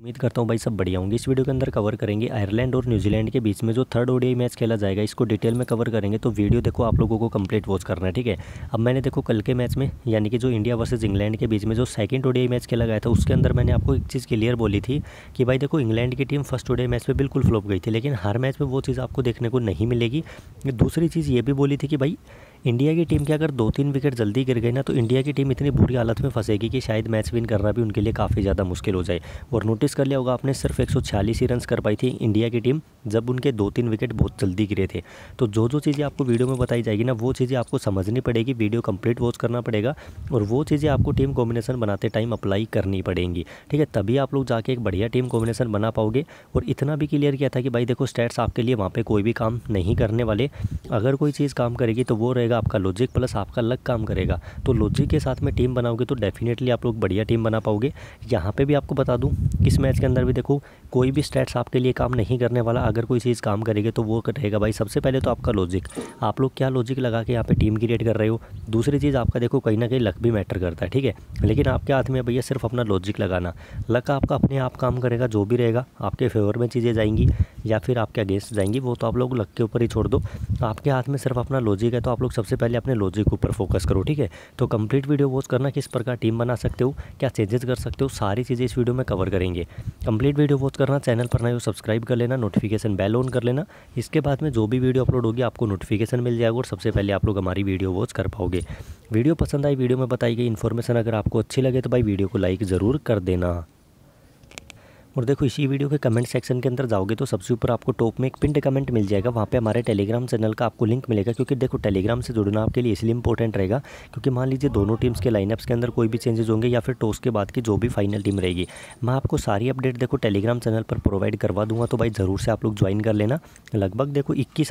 उम्मीद करता हूँ भाई सब बढ़िया होंगे इस वीडियो के अंदर कवर करेंगे आयरलैंड और न्यूजीलैंड के बीच में जो थर्ड ओडीआई मैच खेला जाएगा इसको डिटेल में कवर करेंगे तो वीडियो देखो आप लोगों को कंप्लीट वॉच करना है ठीक है अब मैंने देखो कल के मैच में यानी कि जो इंडिया वर्सेज इंग्लैंड के बीच में जो सेकंड ओडीआई मैच खेला गया था उसके अंदर मैंने आपको एक चीज़ क्लियर बोली थी कि भाई देखो इंग्लैंड की टीम फर्स्ट ओडीआई मैच में बिल्कुल फ्लॉप गई थी लेकिन हर मैच में वो चीज़ आपको देखने को नहीं मिलेगी दूसरी चीज़ ये भी बोली थी कि भाई इंडिया की टीम के अगर दो तीन विकेट जल्दी गिर गए ना तो इंडिया की टीम इतनी बुरी हालत में फंसेगी कि शायद मैच विन करना भी उनके लिए काफ़ी ज़्यादा मुश्किल हो जाए और नोटिस कर लिया होगा आपने सिर्फ एक ही रन कर पाई थी इंडिया की टीम जब उनके दो तीन विकेट बहुत जल्दी गिरे थे तो जो जो चीज़ें आपको वीडियो में बताई जाएगी ना वो चीज़ें आपको समझनी पड़ेगी वीडियो कंप्लीट वॉच करना पड़ेगा और वो चीज़ें आपको टीम कॉम्बिनेशन बनाते टाइम अप्लाई करनी पड़ेंगी ठीक है तभी आप लोग जाके एक बढ़िया टीम कॉम्बिनेशन बना पाओगे और इतना भी क्लियर किया था कि भाई देखो स्टेट्स आपके लिए वहाँ पर कोई भी काम नहीं करने वाले अगर कोई चीज़ काम करेगी तो वो रहेगा करेगा आपका लॉजिक प्लस आपका लक काम करेगा तो लॉजिक के साथ में टीम बनाओगे तो डेफिनेटली आप लोग बढ़िया टीम बना पाओगे यहाँ पे भी आपको बता दूँ इस मैच के अंदर भी देखो कोई भी स्टैट्स आपके लिए काम नहीं करने वाला अगर कोई चीज़ काम करेगी तो वो रहेगा भाई सबसे पहले तो आपका लॉजिक आप लोग क्या लॉजिक लगा के यहाँ पर टीम क्रिएट कर रहे हो दूसरी चीज़ आपका देखो कहीं ना कहीं लक भी मैटर करता है ठीक है लेकिन आपके हाथ में भैया सिर्फ अपना लॉजिक लगाना लक आपका अपने आप काम करेगा जो भी रहेगा आपके फेवर में चीज़ें जाएंगी या फिर आपके अगेंस्ट जाएंगी वो तो आप लोग लक के ऊपर ही छोड़ दो आपके हाथ में सिर्फ अपना लॉजिक है तो आप लोग सबसे पहले अपने लॉजिक के ऊपर फोकस करो ठीक है तो कंप्लीट वीडियो वॉच करना किस प्रकार टीम बना सकते हो क्या चेंजेस कर सकते हो सारी चीज़ें इस वीडियो में कवर करेंगे कंप्लीट वीडियो वॉच करना चैनल पर नहीं हो सब्सक्राइब कर लेना नोटिफिकेशन बेल ऑन कर लेना इसके बाद में जो भी वीडियो अपलोड होगी आपको नोटिफिकेशन मिल जाएगा और सबसे पहले आप लोग हमारी वीडियो वॉच कर पाओगे वीडियो पसंद आई वीडियो में बताई गई इन्फॉर्मेशन अगर आपको अच्छी लगे तो भाई वीडियो को लाइक ज़रूर कर देना और देखो इसी वीडियो के कमेंट सेक्शन के अंदर जाओगे तो सबसे ऊपर आपको टॉप में एक पिंड कमेंट मिल जाएगा वहाँ पे हमारे टेलीग्राम चैनल का आपको लिंक मिलेगा क्योंकि देखो टेलीग्राम से जुड़ना आपके लिए इसलिए इंपॉर्टेंट रहेगा क्योंकि मान लीजिए दोनों टीम्स के लाइनअप्स के अंदर कोई भी चेंजेस होंगे या फिर टॉस के बाद की जो भी फाइनल टीम रहेगी मैं आपको सारी अपडेट देखो टेलीग्राम चैनल पर प्रोवाइड करवा दूंगा तो भाई ज़रूर से आप लोग ज्वाइन कर लेना लगभग देखो इक्कीस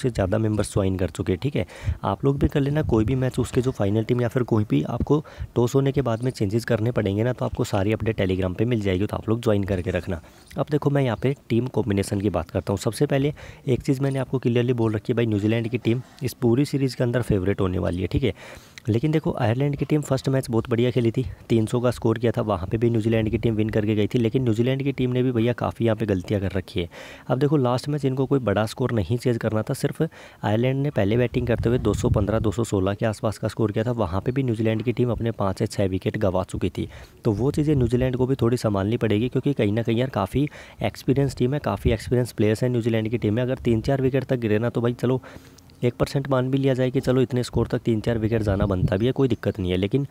से ज़्यादा मेम्बर्स ज्वाइन कर चुके हैं ठीक है आप लोग भी कर लेना कोई भी मैच उसके जो फाइनल टीम या फिर कोई भी आपको टॉस होने के बाद में चेंजेस करने पड़ेंगे ना तो आपको सारी अपडेट टेलीग्राम पर मिल जाएगी तो आप लोग ज्वाइन कर करके रखना अब देखो मैं यहाँ पे टीम कॉम्बिनेशन की बात करता हूँ सबसे पहले एक चीज़ मैंने आपको क्लियरली बोल रखी है भाई न्यूजीलैंड की टीम इस पूरी सीरीज़ के अंदर फेवरेट होने वाली है ठीक है लेकिन देखो आयरलैंड की टीम फर्स्ट मैच बहुत बढ़िया खेली थी 300 का स्कोर किया था वहाँ पे भी न्यूजीलैंड की टीम विन करके गई थी लेकिन न्यूजीलैंड की टीम ने भी भैया काफ़ी यहाँ पे गलतियाँ कर रखी है अब देखो लास्ट मैच इनको कोई बड़ा स्कोर नहीं चेज करना था सिर्फ आयरलैंड ने पहले बैटिंग करते हुए 215 216 के आसपास का स्कोर किया था वहाँ पर भी न्यूजीलैंड की टीम अपने पाँच से छः विकेट गंवा चुकी थी तो वो चीज़ें न्यूजीलैंड को भी थोड़ी संभालनी पड़ेगी क्योंकि कहीं ना कहीं यार काफ़ी एक्सपीरियंस टीम है काफ़ी एक्सपीरियंस प्लेयर्स हैं न्यूजीलैंड की टीम में अगर तीन चार विकेट तक गिरे ना तो भाई चलो एक परसेंट मान भी लिया जाए कि चलो इतने स्कोर तक तीन चार विकेट जाना बनता भी है कोई दिक्कत नहीं है लेकिन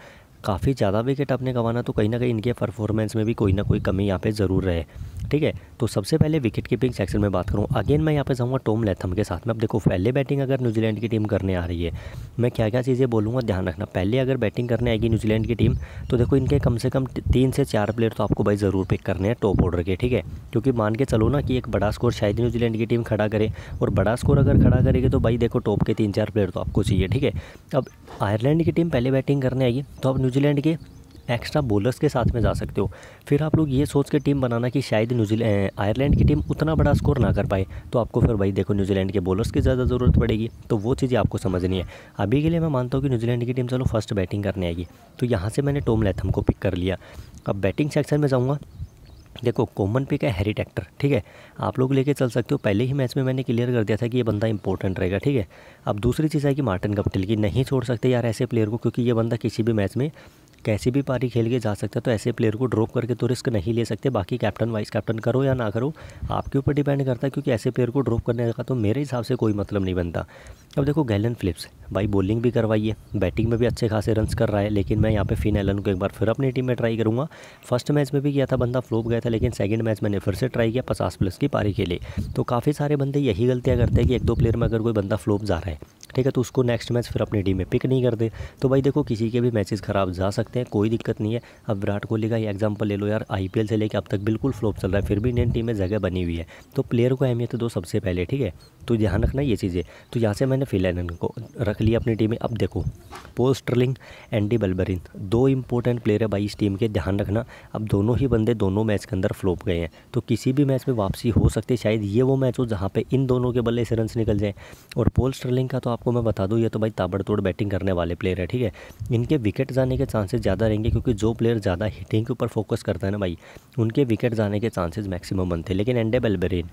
काफ़ी ज़्यादा विकेट आपने गंवाना तो कहीं ना कहीं इनके परफॉर्मेंस में भी कोई ना कोई कमी यहाँ पे ज़रूर रहे ठीक है तो सबसे पहले विकेट कीपिंग सेक्शन में बात करूँ अगेन मैं यहाँ पे जाऊँगा टॉम लेथम के साथ में अब देखो पहले बैटिंग अगर न्यूजीलैंड की टीम करने आ रही है मैं क्या क्या चीज़ें बोलूँगा ध्यान रखना पहले अगर बैटिंग करने आएगी न्यूजीलैंड की टीम तो देखो इनके कम से कम तीन से चार प्लेयर तो आपको भाई ज़रूर पिक करने हैं टॉप ऑर्डर के ठीक है क्योंकि मान के चलो ना कि एक बड़ा स्कोर शायद न्यूजीलैंड की टीम खड़ा करे और बड़ा स्कोर अगर खड़ा करेगी तो भाई देखो टॉप के तीन चार प्लेयर तो आपको चाहिए ठीक है अब आयरलैंड की टीम पहले बैटिंग करने आई तो आप न्यूजीलैंड के एक्स्ट्रा बॉलर्स के साथ में जा सकते हो फिर आप लोग ये सोच के टीम बनाना कि शायद न्यूजीलैंड आयरलैंड की टीम उतना बड़ा स्कोर ना कर पाए तो आपको फिर भाई देखो न्यूजीलैंड के बॉलर्स की ज़्यादा ज़रूरत पड़ेगी तो वो चीज़ें आपको समझनी है अभी के लिए मैं मानता हूँ कि न्यूजीलैंड की टीम चलो फर्स्ट बैटिंग करने आएगी तो यहाँ से मैंने टोम लेथम को पिक कर लिया अब बैटिंग सेक्शन में जाऊँगा देखो कॉमन पिक है हैरी टैक्टर ठीक है आप लोग लेके चल सकते हो पहले ही मैच में मैंने क्लियर कर दिया था कि ये बंदा इंपॉर्टेंट रहेगा ठीक है अब दूसरी चीज़ है कि मार्टिन कपटिल की नहीं छोड़ सकते यार ऐसे प्लेयर को क्योंकि ये बंदा किसी भी मैच में कैसे भी पारी खेल के जा सकता है तो ऐसे प्लेयर को ड्रॉप करके तो रिस्क नहीं ले सकते बाकी कैप्टन वाइस कैप्टन करो या ना करो आपके ऊपर डिपेंड करता है क्योंकि ऐसे प्लेयर को ड्रॉप करने का तो मेरे हिसाब से कोई मतलब नहीं बनता अब देखो गैलन फ्लिप्स भाई बॉलिंग भी करवाइए बैटिंग में भी अच्छे खासे रन कर रहा है लेकिन मैं यहाँ पे फिन एलन को एक बार फिर अपनी टीम में ट्राई करूँगा फर्स्ट मैच में भी किया था बंदा फ्लोप गया था लेकिन सेकंड मैच मैंने फिर से ट्राई किया पचास प्लस की पारी खेले तो काफ़ी सारे बंदे यही गलतियाँ करते हैं कि एक दो प्लेयर में अगर कोई बंदा फ्लोप जा रहा है ठीक है तो उसको नेक्स्ट मैच फिर अपनी टीम में पिक नहीं करते तो भाई देखो किसी के भी मैचेस ख़राब जा सकते हैं कोई दिक्कत नहीं है अब विराट कोहली का ही एग्जाम्पल ले लो यार आई से लेकर अब तक बिल्कुल फ्लॉप चल रहा है फिर भी इंडियन टीम में जगह बनी हुई है तो प्लेयर को अहमियत तो दो सबसे पहले ठीक है तो ध्यान रखना ये चीज़ें तो यहाँ से मैंने फिलैन को रख लिया अपनी टीम में अब देखो पोस्टरलिंग एंडी बलबरिन दो इंपॉर्टेंट प्लेयर है भाई इस टीम के ध्यान रखना अब दोनों ही बंदे दोनों मैच के अंदर फ्लोप गए हैं तो किसी भी मैच में वापसी हो सकती है शायद ये वो मैच हो जहाँ पे इन दोनों के बल्ले से रन निकल जाएँ और पोल स्टर्लिंग का तो आप आपको मैं बता दूँ ये तो भाई ताबड़तोड़ बैटिंग करने वाले प्लेयर है ठीक है इनके विकेट जाने के चांसेस ज़्यादा रहेंगे क्योंकि जो प्लेयर ज़्यादा हिटिंग के ऊपर फोकस करता है ना भाई उनके विकेट जाने के चांसेस मैक्सिमम बनते हैं लेकिन एंडे बेलबेरिन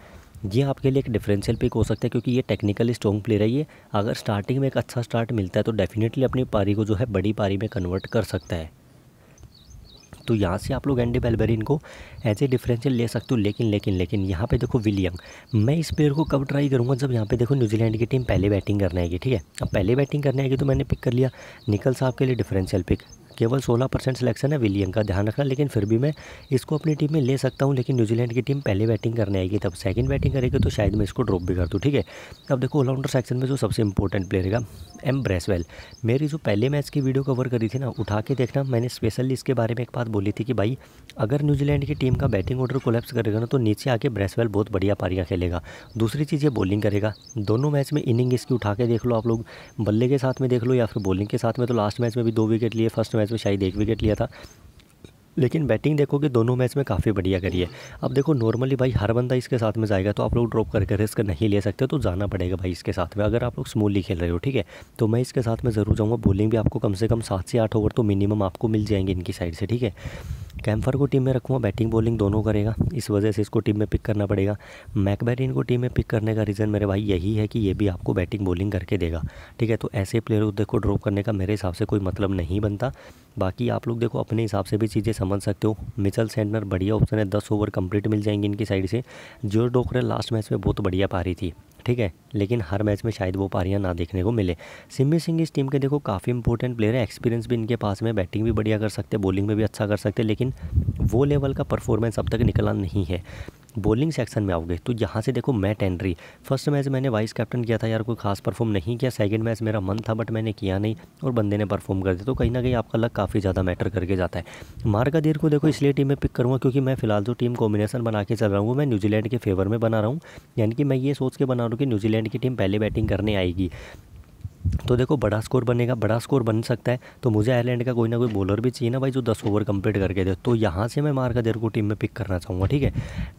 ये आपके लिए एक डिफरेंशियल पिक हो सकता है क्योंकि ये टेक्निकली स्ट्रॉन्ग प्लेयर है ये अगर स्टार्टिंग में एक अच्छा स्टार्ट मिलता है तो डेफिनेटली अपनी पारी को जो है बड़ी पारी में कन्वर्ट कर सकता है तो यहाँ से आप लोग एंडी बेलबेरिन को एज ए डिफरेंशियल ले सकते हो लेकिन लेकिन लेकिन यहाँ पे देखो विलियम मैं इस प्लेयर को कब ट्राई करूँगा जब यहाँ पे देखो न्यूजीलैंड की टीम पहले बैटिंग करने आएगी ठीक है अब पहले बैटिंग करने आएगी तो मैंने पिक कर लिया निकल साहब के लिए डिफरेंशियल पिक केवल 16 परसेंट सिलेक्शन है विलियम का ध्यान रखना लेकिन फिर भी मैं इसको अपनी टीम में ले सकता हूँ लेकिन न्यूजीलैंड की टीम पहले बैटिंग करने आएगी तब सेकंड बैटिंग करेगी तो शायद मैं इसको ड्रॉप भी कर दूँ ठीक है अब देखो ऑलराउंडर सेक्शन में जो सबसे इंपॉर्टेंट प्लेयर है एम ब्रेसवेल मेरी जो पहले मैच की वीडियो कवर करी थी ना उठा के देखना मैंने स्पेशली इसके बारे में एक बात बोली थी कि भाई अगर न्यूजीलैंड की टीम का बैटिंग ऑर्डर कोलेप्स करेगा ना तो नीचे आके ब्रेसवेल बहुत बढ़िया पारियाँ खेलेगा दूसरी चीज़ ये बॉलिंग करेगा दोनों मैच में इनिंग इसकी उठा के देख लो आप लोग बल्ले के साथ में देख लो या फिर बॉलिंग के साथ में तो लास्ट मैच में भी दो विकेट लिए फर्स्ट मैच मैच में शायद एक विकेट लिया था लेकिन बैटिंग देखो कि दोनों मैच में काफ़ी बढ़िया करी है अब देखो नॉर्मली भाई हर बंदा इसके साथ में जाएगा तो आप लोग ड्रॉप करके रिस्क नहीं ले सकते तो जाना पड़ेगा भाई इसके साथ में अगर आप लोग स्मूथली खेल रहे हो ठीक है तो मैं इसके साथ में ज़रूर जाऊँगा बॉलिंग भी आपको कम से कम सात से आठ ओवर तो मिनिमम आपको मिल जाएंगे इनकी साइड से ठीक है कैम्फर को टीम में रखूँगा बैटिंग बॉलिंग दोनों करेगा इस वजह से इसको टीम में पिक करना पड़ेगा मैकबेरिन को टीम में पिक करने का रीज़न मेरे भाई यही है कि ये भी आपको बैटिंग बॉलिंग करके देगा ठीक है तो ऐसे प्लेयर देखो ड्रॉप करने का मेरे हिसाब से कोई मतलब नहीं बनता बाकी आप लोग देखो अपने हिसाब से भी चीज़ें समझ सकते हो मिचल सेंटनर बढ़िया ऑप्शन है दस ओवर कंप्लीट मिल जाएंगे इनकी साइड से जो डोकरे लास्ट मैच में बहुत बढ़िया पारी थी ठीक है लेकिन हर मैच में शायद वो पारियाँ ना देखने को मिले सिमी सिंह इस टीम के देखो काफ़ी इंपॉर्टेंट प्लेयर है एक्सपीरियंस भी इनके पास में बैटिंग भी बढ़िया कर सकते बॉलिंग में भी अच्छा कर सकते लेकिन वो लेवल का परफॉर्मेंस अब तक निकला नहीं है बॉलिंग सेक्शन में आओगे तो यहाँ से देखो मैट एंट्री फर्स्ट मैच मैंने वाइस कैप्टन किया था यार कोई खास परफॉर्म नहीं किया सेकंड मैच मेरा मन था बट मैंने किया नहीं और बंदे ने परफॉर्म कर दिया तो कहीं ना कहीं आपका लक काफ़ी ज़्यादा मैटर करके जाता है मार्का देर को देखो इसलिए टीम में पिक करूँगा क्योंकि मैं फिलहाल जो टीम कॉम्बिनेशन बना के चल रहा हूँ मैं न्यूजीलैंड के फेवर में बना रहा हूँ यानी कि मैं ये सोच के बना रहा हूँ कि न्यूजीलैंड की टीम पहले बैटिंग करने आएगी तो देखो बड़ा स्कोर बनेगा बड़ा स्कोर बन सकता है तो मुझे आयरलैंड का कोई ना कोई बॉलर भी चाहिए ना भाई जो दस ओवर कंप्लीट करके दे तो यहाँ से मैं मार्का देर को टीम में पिक करना चाहूँगा ठीक है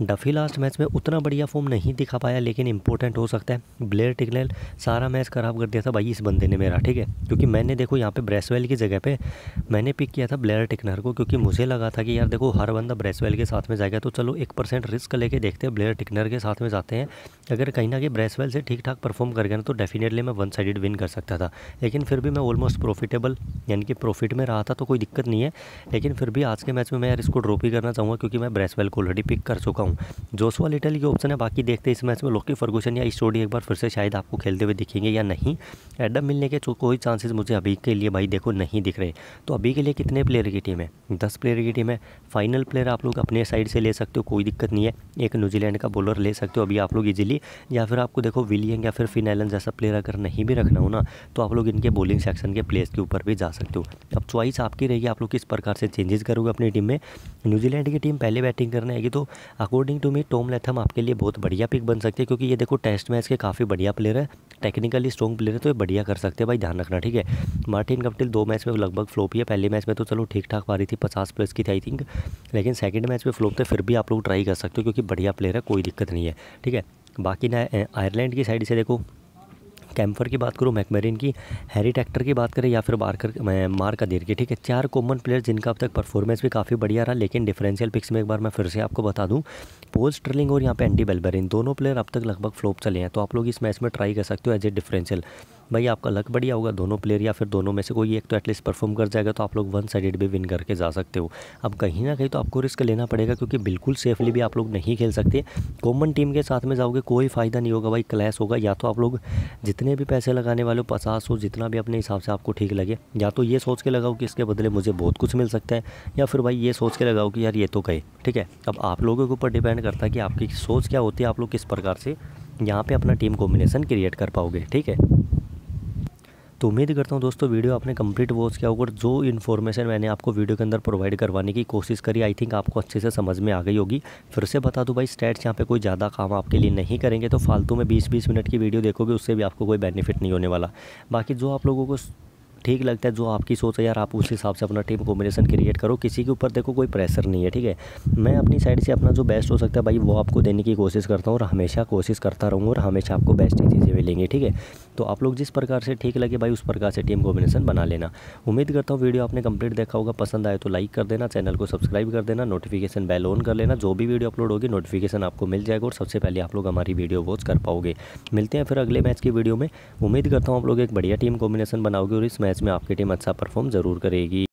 डफी लास्ट मैच में उतना बढ़िया फॉर्म नहीं दिखा पाया लेकिन इंपॉर्टेंट हो सकता है ब्लेयर टिकनेल सारा मैच ख़राब कर दिया था भाई इस बंदे ने मेरा ठीक है क्योंकि मैंने देखो यहाँ पर ब्रेसवेल की जगह पर मैंने पिक किया था ब्लेयर टिकनर को क्योंकि मुझे लगा था कि यार देखो हर बंदा ब्रेसवेल के साथ में जाएगा तो चलो एक परसेंट रिस्क लेके देखते हैं ब्लेयर टिकनर के साथ में जाते हैं अगर कहीं ना कहीं ब्रेसवेल से ठीक ठाक परफॉर्म कर गया ना तो डेफिनेटली मैं वन साइड विन कर सकता था लेकिन फिर भी मैं ऑलमोस्ट प्रॉफिटेबल यानी कि प्रॉफिट में रहा था तो कोई दिक्कत नहीं है लेकिन फिर भी आज के मैच में मैं यार इसको ड्रॉप ही करना चाहूँगा क्योंकि मैं ब्रेसवेल को ऑलरेडी पिक कर चुका हूँ जोसवा लिटल की ऑप्शन है बाकी देखते इस मैच में लोकी फर्गूसन या स्टोडी एक बार फिर से शायद आपको खेलते हुए दिखेंगे या नहीं एडम मिलने के कोई चांसेस मुझे अभी के लिए भाई देखो नहीं दिख रहे तो अभी के लिए कितने प्लेयर की टीम है दस प्लेयर की टीम है फाइनल प्लेयर आप लोग अपने साइड से ले सकते हो कोई दिक्कत नहीं है एक न्यूजीलैंड का बॉलर ले सकते हो अभी आप लोग इजीली या फिर आपको देखो विलियन या फिर फिनैलन जैसा प्लेयर अगर नहीं भी रखना हो ना तो आप लोग इनके बॉलिंग सेक्शन के प्लेस के ऊपर भी जा सकते हो अब च्वाइस आपकी रहेगी आप लोग किस प्रकार से चेंजेस करोगे अपनी टीम में न्यूजीलैंड की टीम पहले बैटिंग करने आएगी तो according to me Tom Latham आपके लिए बहुत बढ़िया पिक बन सकती है क्योंकि ये देखो टेस्ट मैच के काफ़ी बढ़िया प्लेयर है टेक्निकली स्ट्रॉन्ग प्लेयर है तो ये बढ़िया कर सकते हैं भाई ध्यान रखना ठीक है मार्टिन कप्टिल दो मैच में लगभग फ्लोप ही है पहले मैच में तो चलो ठीक ठाक रही थी पचास प्लस की थी आई थिंक लेकिन सेकेंड मैच में फ्लोप थे फिर भी आप लोग ट्राई कर सकते हो क्योंकि बढ़िया प्लेयर है कोई दिक्कत नहीं है ठीक है बाकी ना आयरलैंड की साइड से देखो कैम्फर की बात करूँ मैकमेरिन की हैरी टैक्टर की बात करें या फिर बारकर मार का देर की ठीक है चार कॉमन प्लेयर जिनका अब तक परफॉर्मेंस भी काफ़ी बढ़िया रहा लेकिन डिफरेंशियल पिक्स में एक बार मैं फिर से आपको बता दूँ पोल स्ट्रलिंग और यहाँ पे एंडी बेलबेरिन दोनों प्लेयर अब तक लगभग फ्लोप चले हैं तो आप लोग इस मैच में ट्राई कर सकते हो एज ए डिफरेंशियल भाई आपका लक बढ़िया होगा दोनों प्लेयर या फिर दोनों में से कोई एक तो एटलीस्ट परफॉर्म कर जाएगा तो आप लोग वन साइडेड भी विन करके जा सकते हो अब कहीं ना कहीं तो आपको रिस्क लेना पड़ेगा क्योंकि बिल्कुल सेफली भी आप लोग नहीं खेल सकते कॉमन टीम के साथ में जाओगे कोई फ़ायदा नहीं होगा भाई क्लैश होगा या तो आप लोग जितने भी पैसे लगाने वाले हो पचास हो जितना भी अपने हिसाब से आपको ठीक लगे या तो ये सोच के लगाओ कि इसके बदले मुझे बहुत कुछ मिल सकता है या फिर भाई ये सोच के लगाओ कि यार ये तो कहे ठीक है अब आप लोगों के ऊपर डिपेंड करता है कि आपकी सोच क्या होती है आप लोग किस प्रकार से यहाँ पे अपना टीम कॉम्बिनेशन क्रिएट कर पाओगे ठीक है तो उम्मीद करता हूँ दोस्तों वीडियो आपने कंप्लीट वॉच किया होगा जो इन्फॉर्मेशन मैंने आपको वीडियो के अंदर प्रोवाइड करवाने की कोशिश करी आई थिंक आपको अच्छे से समझ में आ गई होगी फिर से बता दूँ भाई स्टेट्स यहाँ पे कोई ज़्यादा काम आपके लिए नहीं करेंगे तो फालतू में बीस बीस मिनट की वीडियो देखोगे उससे भी आपको कोई बेनिफिट नहीं होने वाला बाकी जो आप लोगों को ठीक लगता है जो आपकी सोच है यार आप उस हिसाब से अपना टीम कॉम्बिनेशन क्रिएट करो किसी के ऊपर देखो कोई प्रेशर नहीं है ठीक है मैं अपनी साइड से अपना जो बेस्ट हो सकता है भाई वो आपको देने की कोशिश करता हूँ और हमेशा कोशिश करता रहूँगा और हमेशा आपको बेस्ट ही चीज़ें मिलेंगी ठीक है तो आप लोग जिस प्रकार से ठीक लगे भाई उस प्रकार से टीम कॉम्बिनेशन बना लेना उम्मीद करता हूँ वीडियो आपने कंप्लीट देखा होगा पसंद आए तो लाइक कर देना चैनल को सब्सक्राइब कर देना नोटिफिकेशन बेल ऑन कर लेना जो भी वीडियो अपलोड होगी नोटिफिकेशन आपको मिल जाएगा और सबसे पहले आप लोग हमारी वीडियो वॉच कर पाओगे मिलते हैं फिर अगले मैच की वीडियो में उम्मीद करता हूँ आप लोग एक बढ़िया टीम कॉम्बिनेशन बनाओगे और इस मैच में आपकी टीम अच्छा परफॉर्म जरूर करेगी